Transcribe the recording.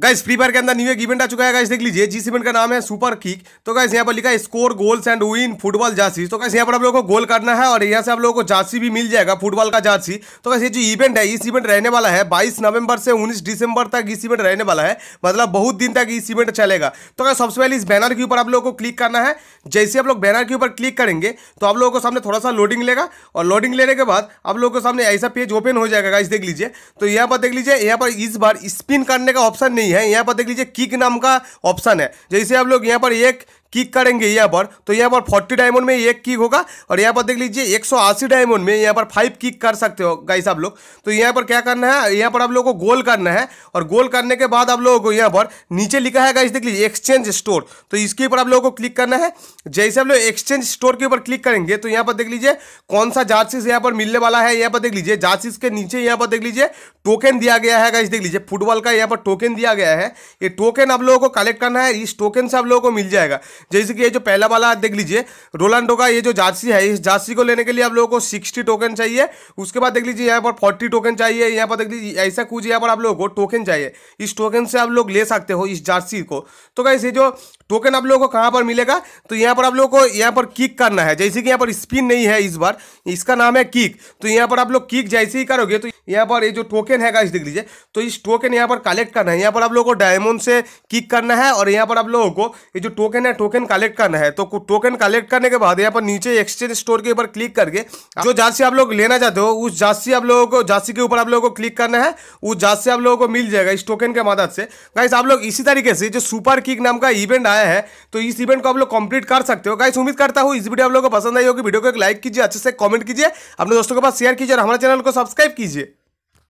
guys free fire के अंदर new एक इवेंट आ चुका है गाइस देख लीजिए जिस इवेंट का नाम है सुपर किक तो गाइस यहाँ पर लिखा है score goals and win football जासी तो गाइस यहाँ पर आप लोगों को गोल करना है और यहाँ से आप लोगों को जासी भी मिल जाएगा फुटबॉल का जासी तो गाइस ये जो इवेंट है इस इवेंट रहने वाला है बाईस नवंबर से उन्नीस दिसंबर तक इस इवेंट रहने वाला है मतलब बहुत दिन तक इस इवेंट चलेगा तो गाइस सबसे पहले इस बैनर के ऊपर आप लोगों को क्लिक करना है जैसे आप लोग बैनर के ऊपर क्लिक करेंगे तो आप लोगों को सामने थोड़ा सा लोडिंग लेगा और लोडिंग लेने के बाद आप लोगों के सामने ऐसा पेज ओपन हो जाएगा गाइस देख लीजिए तो यहाँ पर देख लीजिए यहाँ पर इस बार स्पिन करने का ऑप्शन नहीं है यहाँ पर देख लीजिए किक नाम का ऑप्शन है जैसे आप लोग यहाँ पर एक किक करेंगे यहाँ पर तो यहाँ पर फोर्टी डायमंड में एक किक होगा और यहाँ पर देख लीजिए एक सौ अस्सी डायमंड में यहाँ पर फाइव किक कर सकते हो गाइस आप लोग तो यहाँ पर क्या करना है यहाँ पर आप लोगों को गोल करना है और गोल करने के बाद आप लोगों को यहाँ पर नीचे लिखा है गाइस देख लीजिए एक्सचेंज स्टोर तो इसके ऊपर आप लोगों को क्लिक करना है जैसे आप लोग एक्सचेंज स्टोर के ऊपर क्लिक करेंगे तो यहाँ पर देख लीजिए कौन सा जार्सिस यहाँ पर मिलने वाला है यहाँ पर देख लीजिए जार्सिस के नीचे यहाँ पर देख लीजिए टोकन दिया गया है गाइस देख लीजिए फुटबॉल का यहाँ पर टोकन दिया गया है ये टोकन आप लोगों को कलेक्ट करना है इस टोकन से आप लोगों को मिल जाएगा जैसे कि ये जो पहला वाला देख लीजिए रोलांडो का ये जो जार्सी है इस जार्सी को लेने के लिए आप लोगों को सिक्सटी टोकन चाहिए उसके बाद देख लीजिए यहाँ पर फोर्टी टोकन चाहिए यहाँ पर देख लीजिए ऐसा कुछ यहाँ पर आप लोगों को टोकन चाहिए इस टोकन से आप लोग ले सकते हो इस जार्सी को तो कैसे जो टोकन आप लोगों को कहाँ पर मिलेगा तो यहाँ पर आप लोगों को यहाँ पर किक करना है जैसे कि यहाँ पर स्पिन नहीं है इस बार इसका नाम है किक तो यहाँ पर आप लोग किक जैसे ही करोगे तो यहाँ पर ये जो टोकन है गाइस देख लीजिए तो इस टोकन यहाँ पर कलेक्ट करना है यहाँ पर आप लोगों को डायमंड से किक करना है और यहाँ पर आप लोगों को ये जो टोकन है टोकन टोकन कलेक्ट करना है तो टोकन कलेक्ट करने के बाद यहाँ पर नीचे एक्सचेंज स्टोर के ऊपर क्लिक करके जो जार्सी आप लोग लेना चाहते हो उस जार्सी आप लोगों को जासी के ऊपर आप लोगों को क्लिक करना है उस जार्सी आप लोगों को मिल जाएगा इस टोकन के मदद से गाइस आप लोग इसी तरीके से जो सुपर किक नाम का इवेंट आया है तो इस इवेंट को आप लोग कंप्लीट कर सकते हो गाइस उम्मीद करता हूँ इस वीडियो आप लोगों को पसंद आई होगी वीडियो को एक लाइक कीजिए अच्छे से कमेंट कीजिए अपने दोस्तों के पास शेयर कीजिए और हमारे चैनल को सब्सक्राइब कीजिए